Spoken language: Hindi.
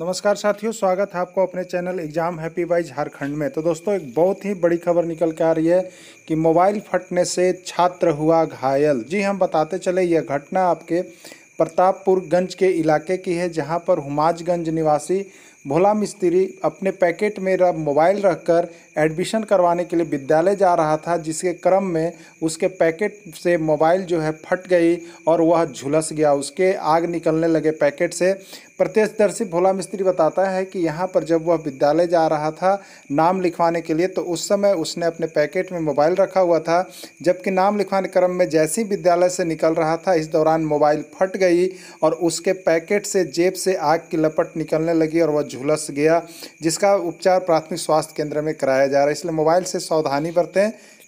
नमस्कार साथियों स्वागत है आपको अपने channel exam happy by Jharkhand में तो दोस्तों एक बहुत ही बड़ी खबर निकल के आ रही है कि मोबाइल फटने से छात्र हुआ घायल जी हम बताते चले यह घटना आपके प्रतापपुर गंज के इलाके की है जहां पर हुमाजगंज निवासी भोला मिस्त्री अपने पैकेट में मोबाइल रखकर एडमिशन करवाने के लिए विद्यालय जा रहा था जिसके क्रम में उसके पैकेट से मोबाइल जो है फट गई और वह झुलस गया उसके आग निकलने लगे पैकेट से प्रत्यक्षदर्शी भोला मिस्त्री बताता है कि यहाँ पर जब वह विद्यालय जा रहा था नाम लिखवाने के लिए तो उस समय उसने अपने पैकेट में मोबाइल रखा हुआ था जबकि नाम लिखवाने क्रम में जैसे ही विद्यालय से निकल रहा था इस दौरान मोबाइल फट गई और उसके पैकेट से जेब से आग की लपट निकलने लगी और वह झुलस गया जिसका उपचार प्राथमिक स्वास्थ्य केंद्र में कराया जा रहा है इसलिए मोबाइल से सावधानी बरतें